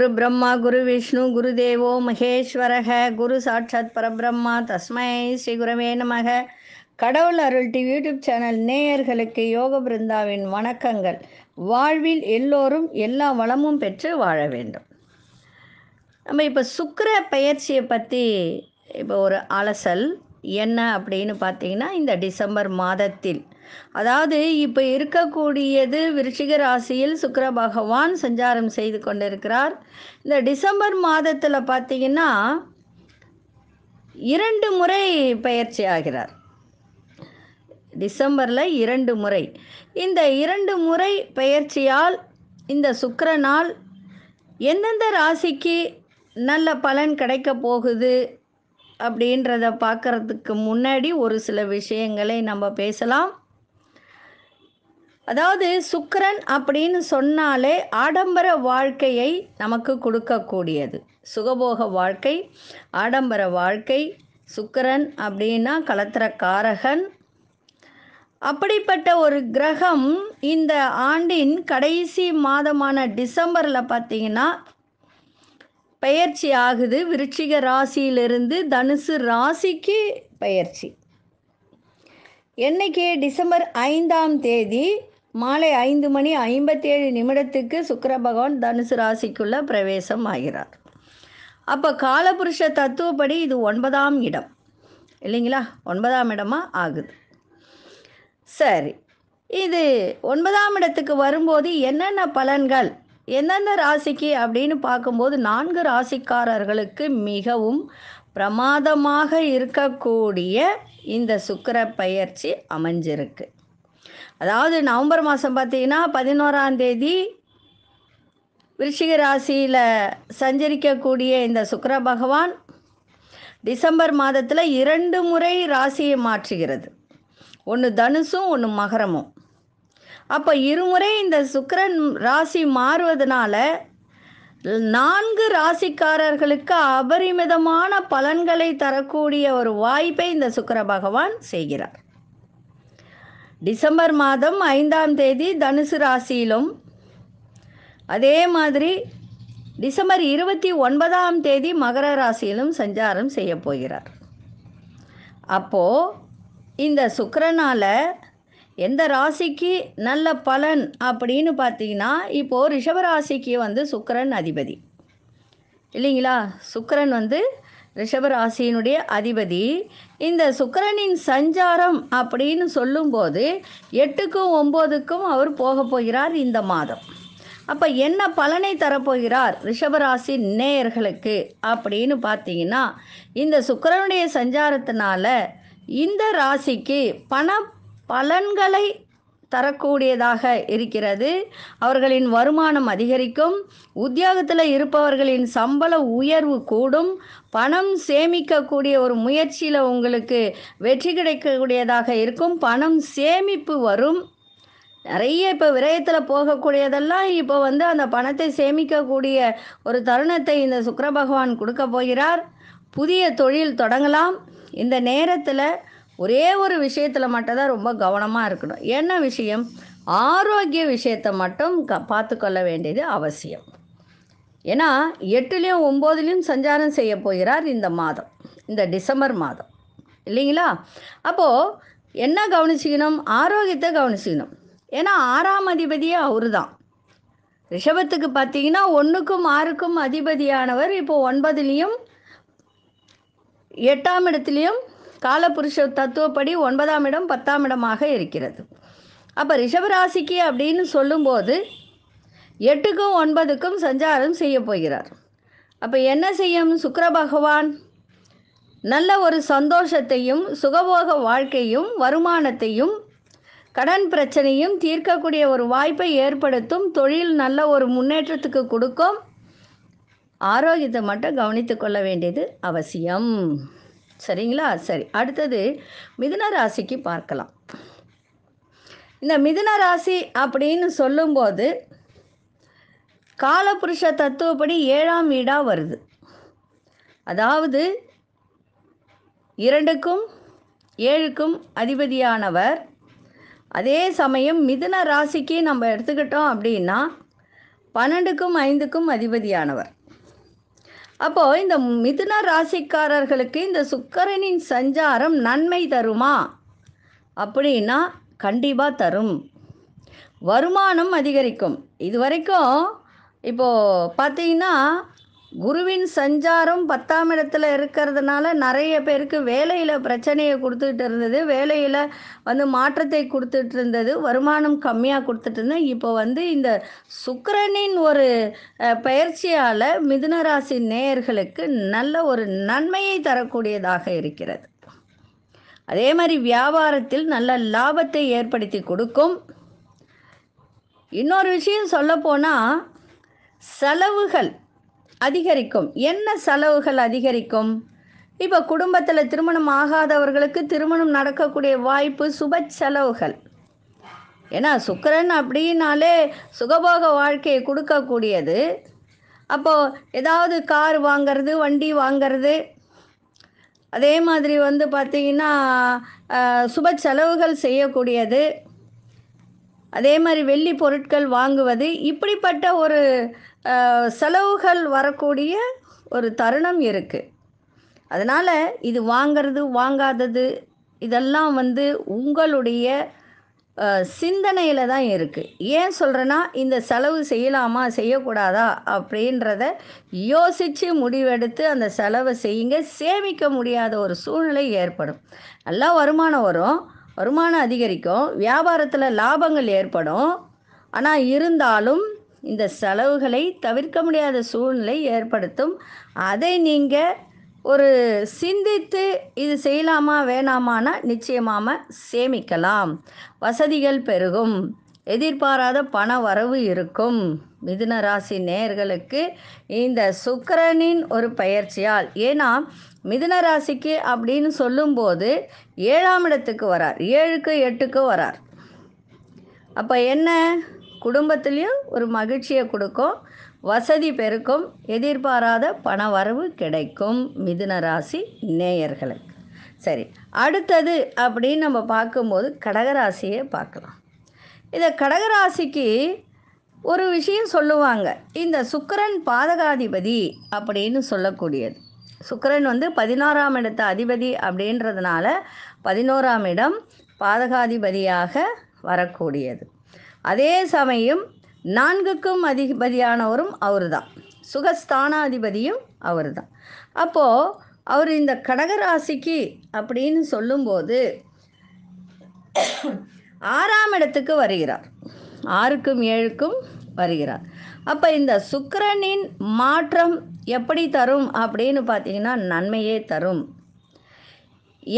குரு பிரம்மா குரு விஷ்ணு குரு தேவோ மகேஸ்வரக குரு சாட்சாத் பரபிரம்மா தஸ்மை ஸ்ரீ குரவே நமக கடவுள் அருள்டி யூடியூப் சேனல் நேயர்களுக்கு யோக பிருந்தாவின் வணக்கங்கள் வாழ்வில் எல்லோரும் எல்லா வளமும் பெற்று வாழ வேண்டும் நம்ம இப்போ சுக்கர பயிற்சியை பற்றி இப்போ ஒரு அலசல் என்ன அப்படின்னு பார்த்தீங்கன்னா இந்த டிசம்பர் மாதத்தில் அதாவது இப்போ இருக்கக்கூடியது விருச்சிக ராசியில் சுக்கர பகவான் சஞ்சாரம் செய்து கொண்டிருக்கிறார் இந்த டிசம்பர் மாதத்தில் பாத்தீங்கன்னா இரண்டு முறை பயிற்சி ஆகிறார் டிசம்பரில் இரண்டு முறை இந்த இரண்டு முறை பயிற்சியால் இந்த சுக்கரனால் எந்தெந்த ராசிக்கு நல்ல பலன் கிடைக்க போகுது அப்படின்றத பார்க்கறதுக்கு முன்னாடி ஒரு சில விஷயங்களை நம்ம பேசலாம் அதாவது சுக்கரன் அப்படின்னு சொன்னாலே ஆடம்பர வாழ்க்கையை நமக்கு கொடுக்கக்கூடியது சுகபோக வாழ்க்கை ஆடம்பர வாழ்க்கை சுக்கரன் அப்படின்னா காரகன் அப்படிப்பட்ட ஒரு கிரகம் இந்த ஆண்டின் கடைசி மாதமான டிசம்பரில் பார்த்தீங்கன்னா பயிற்சி ஆகுது விருச்சிக ராசியிலிருந்து தனுசு ராசிக்கு பயிற்சி என்னைக்கு டிசம்பர் ஐந்தாம் தேதி மாலை ஐந்து மணி ஐம்பத்தேழு நிமிடத்துக்கு சுக்கர பகவான் தனுசு ராசிக்குள்ளே பிரவேசம் ஆகிறார் அப்போ காலபுருஷ தத்துவப்படி இது ஒன்பதாம் இடம் இல்லைங்களா ஒன்பதாம் இடமா ஆகுது சரி இது ஒன்பதாம் இடத்துக்கு வரும்போது என்னென்ன பலன்கள் எந்தெந்த ராசிக்கு அப்படின்னு பார்க்கும்போது நான்கு ராசிக்காரர்களுக்கு மிகவும் பிரமாதமாக இருக்கக்கூடிய இந்த சுக்கர பயிற்சி அமைஞ்சிருக்கு அதாவது நவம்பர் மாதம் பார்த்தீங்கன்னா பதினோராம் தேதி விருஷிக ராசியில் சஞ்சரிக்கக்கூடிய இந்த சுக்கர பகவான் டிசம்பர் மாதத்தில் இரண்டு முறை ராசியை மாற்றுகிறது ஒன்று தனுசும் ஒன்று மகரமும் அப்போ இருமுறை இந்த சுக்கரன் ராசி மாறுவதனால நான்கு ராசிக்காரர்களுக்கு அபரிமிதமான பலன்களை தரக்கூடிய ஒரு வாய்ப்பை இந்த சுக்கர பகவான் செய்கிறார் டிசம்பர் மாதம் ஐந்தாம் தேதி தனுசு ராசியிலும் அதே மாதிரி டிசம்பர் இருபத்தி ஒன்பதாம் தேதி மகர ராசியிலும் சஞ்சாரம் செய்ய போகிறார் அப்போது இந்த சுக்கரனால் எந்த ராசிக்கு நல்ல பலன் அப்படின்னு பார்த்தீங்கன்னா இப்போது ரிஷபராசிக்கு வந்து சுக்கரன் அதிபதி இல்லைங்களா சுக்கரன் வந்து ரிஷபராசியினுடைய அதிபதி இந்த சுக்கரனின் சஞ்சாரம் அப்படின்னு சொல்லும்போது எட்டுக்கும் ஒம்போதுக்கும் அவர் போக போகிறார் இந்த மாதம் அப்போ என்ன பலனை தரப்போகிறார் ரிஷபராசி நேயர்களுக்கு அப்படின்னு பார்த்தீங்கன்னா இந்த சுக்கரனுடைய சஞ்சாரத்தினால இந்த ராசிக்கு பண பலன்களை தரக்கூடியதாக இருக்கிறது அவர்களின் வருமானம் அதிகரிக்கும் உத்தியோகத்தில் இருப்பவர்களின் சம்பள உயர்வு கூடும் பணம் சேமிக்கக்கூடிய ஒரு முயற்சியில் உங்களுக்கு வெற்றி கிடைக்கக்கூடியதாக இருக்கும் பணம் சேமிப்பு வரும் நிறைய இப்போ விரயத்தில் போகக்கூடியதெல்லாம் இப்போ வந்து அந்த பணத்தை சேமிக்கக்கூடிய ஒரு தருணத்தை இந்த சுக்கர பகவான் கொடுக்க போகிறார் புதிய தொழில் தொடங்கலாம் இந்த நேரத்தில் ஒரே ஒரு விஷயத்தில் மட்டும் தான் ரொம்ப கவனமாக இருக்கணும் என்ன விஷயம் ஆரோக்கிய விஷயத்தை மட்டும் க பார்த்துக்கொள்ள வேண்டியது அவசியம் ஏன்னா எட்டுலேயும் ஒம்போதுலேயும் சஞ்சாரம் செய்ய போகிறார் இந்த மாதம் இந்த டிசம்பர் மாதம் இல்லைங்களா அப்போது என்ன கவனிச்சிக்கணும் ஆரோக்கியத்தை கவனிச்சிக்கணும் ஏன்னா ஆறாம் அதிபதியே அவரு தான் ரிஷபத்துக்கு பார்த்தீங்கன்னா ஒன்றுக்கும் ஆறுக்கும் அதிபதியானவர் இப்போ ஒன்பதுலேயும் எட்டாம் இடத்துலையும் காலபுருஷ தத்துவப்படி ஒன்பதாம் இடம் பத்தாம் இடமாக இருக்கிறது அப்போ ரிஷபராசிக்கு அப்படின்னு சொல்லும்போது எட்டுக்கும் ஒன்பதுக்கும் சஞ்சாரம் செய்ய போகிறார் அப்போ என்ன செய்யும் சுக்கர பகவான் நல்ல ஒரு சந்தோஷத்தையும் சுகபோக வாழ்க்கையும் வருமானத்தையும் கடன் பிரச்சனையும் தீர்க்கக்கூடிய ஒரு வாய்ப்பை ஏற்படுத்தும் தொழில் நல்ல ஒரு முன்னேற்றத்துக்கு கொடுக்கும் ஆரோக்கியத்தை மட்டும் கவனித்து கொள்ள வேண்டியது அவசியம் சரிங்களா சரி அடுத்தது மிதுன ராசிக்கு பார்க்கலாம் இந்த மிதுன ராசி அப்படின்னு சொல்லும்போது காலபுருஷ தத்துவப்படி ஏழாம் வீடாக வருது அதாவது இரண்டுக்கும் ஏழுக்கும் அதிபதியானவர் அதே சமயம் மிதுன ராசிக்கு நம்ம எடுத்துக்கிட்டோம் அப்படின்னா பன்னெண்டுக்கும் ஐந்துக்கும் அதிபதியானவர் அப்போ இந்த மிதுன ராசிக்காரர்களுக்கு இந்த சுக்கரனின் சஞ்சாரம் நன்மை தருமா அப்படின்னா கண்டிப்பாக தரும் வருமானம் அதிகரிக்கும் இது வரைக்கும் இப்போது பார்த்தீங்கன்னா குருவின் சஞ்சாரம் பத்தாம் இடத்துல இருக்கிறதுனால நிறைய பேருக்கு வேலையில் பிரச்சனையை கொடுத்துட்டு இருந்தது வேலையில் வந்து மாற்றத்தை கொடுத்துட்டு இருந்தது வருமானம் கம்மியாக கொடுத்துட்டு இருந்தது இப்போ வந்து இந்த சுக்கரனின் ஒரு பயிற்சியால் மிதுனராசி நேயர்களுக்கு நல்ல ஒரு நன்மையை தரக்கூடியதாக இருக்கிறது அதே மாதிரி வியாபாரத்தில் நல்ல லாபத்தை ஏற்படுத்தி கொடுக்கும் இன்னொரு விஷயம் சொல்லப்போனால் செலவுகள் அதிகரிக்கும் என்ன செலவுகள் அதிகரிக்கும் இப்போ குடும்பத்தில் திருமணம் ஆகாதவர்களுக்கு திருமணம் நடக்கக்கூடிய வாய்ப்பு சுப செலவுகள் ஏன்னா சுக்கரன் அப்படின்னாலே சுகபோக வாழ்க்கையை கொடுக்கக்கூடியது அப்போது ஏதாவது கார் வாங்கிறது வண்டி வாங்கிறது அதே மாதிரி வந்து பார்த்திங்கன்னா சுப செலவுகள் செய்யக்கூடியது அதே மாதிரி வெள்ளி பொருட்கள் வாங்குவது இப்படிப்பட்ட ஒரு செலவுகள் வரக்கூடிய ஒரு தருணம் இருக்குது அதனால் இது வாங்கிறது வாங்காதது இதெல்லாம் வந்து உங்களுடைய சிந்தனையில் தான் இருக்குது ஏன் சொல்கிறேன்னா இந்த செலவு செய்யலாமா செய்யக்கூடாதா அப்படின்றத யோசித்து முடிவெடுத்து அந்த செலவை செய்யுங்க சேமிக்க முடியாத ஒரு சூழ்நிலை ஏற்படும் நல்லா வருமானம் வரும் வருமானம் அதிகரிக்கும் வியாபாரத்தில் லாபங்கள் ஏற்படும் ஆனால் இருந்தாலும் இந்த செலவுகளை தவிர்க்க முடியாத சூழ்நிலை ஏற்படுத்தும் அதை நீங்கள் ஒரு சிந்தித்து இது செய்யலாமா வேணாமானா நிச்சயமாக சேமிக்கலாம் வசதிகள் பெருகும் எதிர்பாராத பண வரவு இருக்கும் மிதுன ராசி நேர்களுக்கு இந்த சுக்கரனின் ஒரு பயிற்சியால் ஏன்னா மிதுன ராசிக்கு அப்படின்னு சொல்லும்போது ஏழாம் இடத்துக்கு வரார் ஏழுக்கு எட்டுக்கு வரார் அப்போ என்ன குடும்பத்துலேயும் ஒரு மகிழ்ச்சியை கொடுக்கும் வசதி பெருக்கும் எதிர்பாராத பண வரவு கிடைக்கும் மிதுன ராசி நேயர்களுக்கு சரி அடுத்தது அப்படின்னு நம்ம பார்க்கும்போது கடகராசியை பார்க்கலாம் இதை கடகராசிக்கு ஒரு விஷயம் சொல்லுவாங்க இந்த சுக்கரன் பாதகாதிபதி அப்படின்னு சொல்லக்கூடியது சுக்கரன் வந்து பதினோராம் இடத்த அதிபதி அப்படின்றதுனால பதினோராம் இடம் பாதகாதிபதியாக வரக்கூடியது அதே சமயம் நான்குக்கும் அதிபதியானவரும் அவர் தான் சுகஸ்தானாதிபதியும் அவர் தான் அப்போது அவர் இந்த கடகராசிக்கு அப்படின்னு சொல்லும்போது ஆறாம் இடத்துக்கு வருகிறார் ஆறுக்கும் ஏழுக்கும் வருகிறார் அப்போ இந்த சுக்கரனின் மாற்றம் எப்படி தரும் அப்படின்னு பார்த்தீங்கன்னா நன்மையே தரும்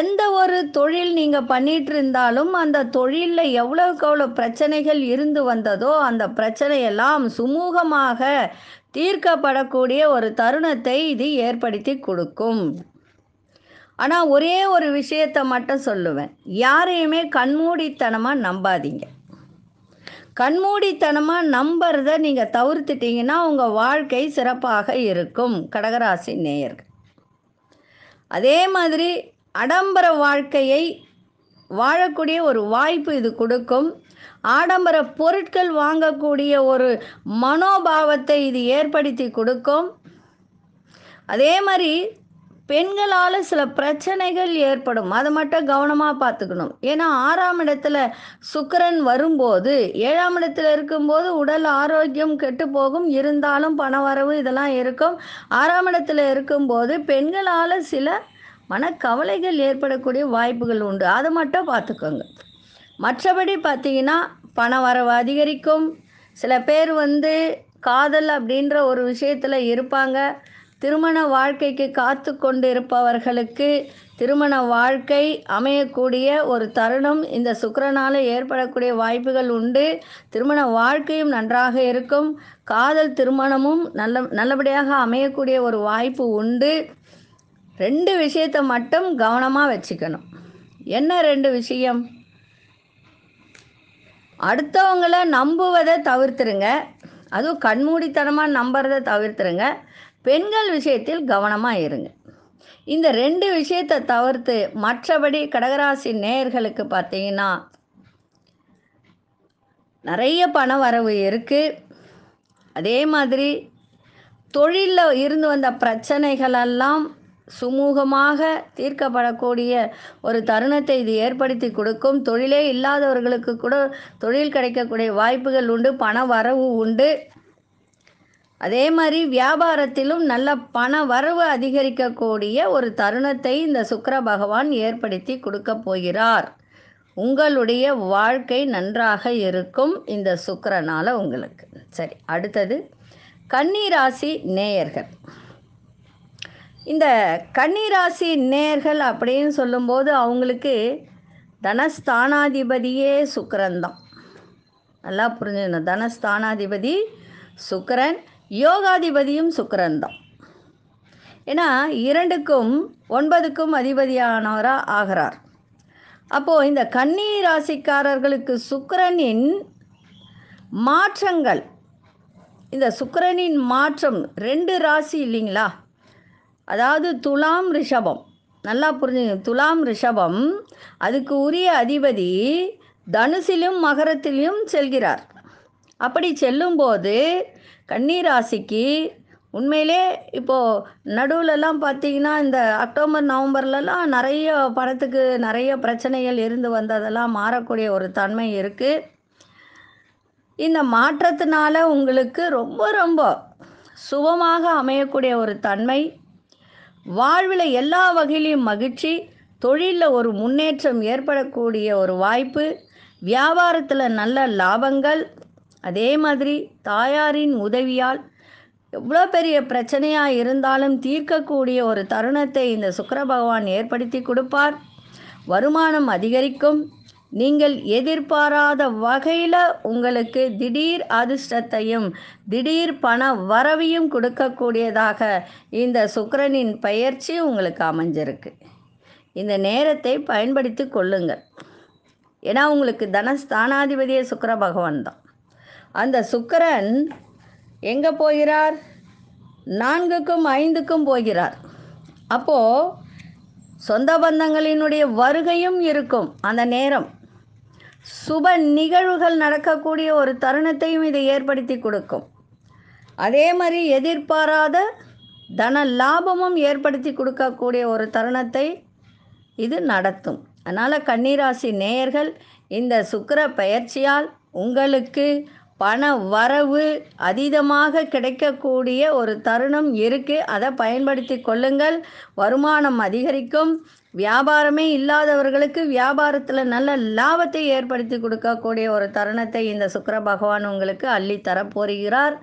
எந்த ஒரு தொழில் நீங்கள் பண்ணிட்டு இருந்தாலும் அந்த தொழிலில் எவ்வளோக்கு எவ்வளோ பிரச்சனைகள் இருந்து வந்ததோ அந்த பிரச்சனையெல்லாம் சுமூகமாக தீர்க்கப்படக்கூடிய ஒரு தருணத்தை இது ஏற்படுத்தி கொடுக்கும் ஆனால் ஒரே ஒரு விஷயத்தை மட்டும் சொல்லுவேன் யாரையுமே கண்மூடித்தனமாக நம்பாதீங்க கண்மூடித்தனமாக நம்புறத நீங்கள் தவிர்த்துட்டீங்கன்னா உங்கள் வாழ்க்கை சிறப்பாக இருக்கும் கடகராசி நேயர்கள் அதே மாதிரி அடம்பர வாழ்க்கையை வாழக்கூடிய ஒரு வாய்ப்பு இது கொடுக்கும் ஆடம்பர பொருட்கள் வாங்கக்கூடிய ஒரு மனோபாவத்தை இது ஏற்படுத்தி கொடுக்கும் அதே மாதிரி பெண்களால் சில பிரச்சனைகள் ஏற்படும் அதை மட்டும் கவனமாக பார்த்துக்கணும் ஏன்னா ஆறாம் இடத்துல சுக்கரன் வரும்போது ஏழாம் இடத்துல இருக்கும்போது உடல் ஆரோக்கியம் கெட்டு போகும் இருந்தாலும் பண வரவு இதெல்லாம் இருக்கும் ஆறாம் இடத்துல இருக்கும்போது பெண்களால் சில மனக்கவலைகள் ஏற்படக்கூடிய வாய்ப்புகள் உண்டு அதை மட்டும் பார்த்துக்கோங்க மற்றபடி பார்த்தீங்கன்னா பண வரவு அதிகரிக்கும் சில பேர் வந்து காதல் அப்படின்ற ஒரு விஷயத்தில் இருப்பாங்க திருமண வாழ்க்கைக்கு காத்து கொண்டிருப்பவர்களுக்கு திருமண வாழ்க்கை அமையக்கூடிய ஒரு தருணம் இந்த சுக்கரனால் ஏற்படக்கூடிய வாய்ப்புகள் உண்டு திருமண வாழ்க்கையும் நன்றாக இருக்கும் காதல் திருமணமும் நல்ல நல்லபடியாக அமையக்கூடிய ஒரு வாய்ப்பு உண்டு ரெண்டு விஷயத்தை மட்டும் கவனமாக வச்சுக்கணும் என்ன ரெண்டு விஷயம் அடுத்தவங்கள நம்புவதை தவிர்த்துருங்க அதுவும் கண்மூடித்தனமாக நம்புறதை தவிர்த்துருங்க பெண்கள் விஷயத்தில் கவனமாக இருங்க இந்த ரெண்டு விஷயத்தை தவிர்த்து மற்றபடி கடகராசி நேயர்களுக்கு பார்த்தீங்கன்னா நிறைய பண வரவு இருக்குது அதே மாதிரி தொழிலில் இருந்து வந்த பிரச்சனைகளெல்லாம் சுமூகமாக தீர்க்கப்படக்கூடிய ஒரு தருணத்தை இது ஏற்படுத்தி கொடுக்கும் தொழிலே இல்லாதவர்களுக்கு கூட தொழில் கிடைக்கக்கூடிய வாய்ப்புகள் உண்டு பண வரவு உண்டு அதே மாதிரி வியாபாரத்திலும் நல்ல பண வரவு அதிகரிக்கக்கூடிய ஒரு தருணத்தை இந்த சுக்கர பகவான் ஏற்படுத்தி கொடுக்க போகிறார் உங்களுடைய வாழ்க்கை நன்றாக இருக்கும் இந்த சுக்கரனால் உங்களுக்கு சரி அடுத்தது கன்னிராசி நேயர்கள் இந்த கன்னிராசி நேயர்கள் அப்படின்னு சொல்லும்போது அவங்களுக்கு தனஸ்தானாதிபதியே சுக்கரன் தான் நல்லா புரிஞ்சுக்கணும் தனஸ்தானாதிபதி சுக்கரன் யோகாதிபதியும் சுக்கரன் தான் ஏன்னா இரண்டுக்கும் ஒன்பதுக்கும் அதிபதியானவராக ஆகிறார் அப்போது இந்த கன்னி ராசிக்காரர்களுக்கு சுக்கரனின் மாற்றங்கள் இந்த சுக்கரனின் மாற்றம் ரெண்டு ராசி இல்லைங்களா அதாவது துலாம் ரிஷபம் நல்லா புரிஞ்சு துலாம் ரிஷபம் அதுக்கு உரிய அதிபதி தனுசிலும் மகரத்திலும் செல்கிறார் அப்படி செல்லும்போது கன்னிராசிக்கு உண்மையிலே இப்போது நடுவிலலாம் பார்த்தீங்கன்னா இந்த அக்டோபர் நவம்பர்லலாம் நிறைய பணத்துக்கு நிறைய பிரச்சனைகள் இருந்து வந்ததெல்லாம் மாறக்கூடிய ஒரு தன்மை இருக்குது இந்த மாற்றத்தினால உங்களுக்கு ரொம்ப ரொம்ப சுபமாக அமையக்கூடிய ஒரு தன்மை வாழ்வில் எல்லா வகையிலையும் மகிழ்ச்சி தொழிலில் ஒரு முன்னேற்றம் ஏற்படக்கூடிய ஒரு வாய்ப்பு வியாபாரத்தில் நல்ல லாபங்கள் அதே மாதிரி தாயாரின் உதவியால் எவ்வளோ பெரிய பிரச்சனையாக இருந்தாலும் தீர்க்கக்கூடிய ஒரு தருணத்தை இந்த சுக்கர பகவான் ஏற்படுத்தி கொடுப்பார் வருமானம் அதிகரிக்கும் நீங்கள் எதிர்பாராத வகையில் உங்களுக்கு திடீர் அதிர்ஷ்டத்தையும் திடீர் பண வரவையும் கொடுக்கக்கூடியதாக இந்த சுக்கரனின் பயிற்சி உங்களுக்கு அமைஞ்சிருக்கு இந்த நேரத்தை பயன்படுத்தி கொள்ளுங்கள் ஏன்னா உங்களுக்கு தனஸ்தானாதிபதியே சுக்கர பகவான் தான் அந்த சுக்கரன் எங்கே போகிறார் நான்குக்கும் ஐந்துக்கும் போகிறார் அப்போது சொந்த பந்தங்களினுடைய வருகையும் இருக்கும் அந்த நேரம் சுப நிகழ்வுகள் நடக்கக்கூடிய ஒரு தருணத்தையும் இதை ஏற்படுத்தி கொடுக்கும் அதே மாதிரி எதிர்பாராத தன லாபமும் ஏற்படுத்தி கொடுக்கக்கூடிய ஒரு தருணத்தை இது நடத்தும் அதனால் கன்னிராசி நேயர்கள் இந்த சுக்கர பயிற்சியால் உங்களுக்கு பண வரவு அதீதமாக கிடைக்கக்கூடிய ஒரு தருணம் இருக்குது அதை பயன்படுத்தி கொள்ளுங்கள் வருமானம் அதிகரிக்கும் வியாபாரமே இல்லாதவர்களுக்கு வியாபாரத்தில் நல்ல லாபத்தை ஏற்படுத்தி கொடுக்கக்கூடிய ஒரு தருணத்தை இந்த சுக்கர பகவான் உங்களுக்கு அள்ளி தரப்போகிறார்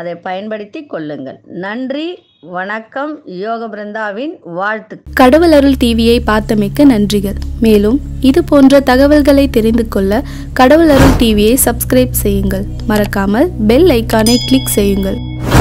அதை பயன்படுத்தி கொள்ளுங்கள் நன்றி வணக்கம் யோக பிருந்தாவின் வாழ்த்து கடவுள் அருள் டிவியை பார்த்தமைக்க நன்றிகள் மேலும் இது போன்ற தகவல்களை தெரிந்து கொள்ள கடவுள் அருள் டிவியை சப்ஸ்கிரைப் செய்யுங்கள் மறக்காமல் பெல் ஐக்கானை கிளிக் செய்யுங்கள்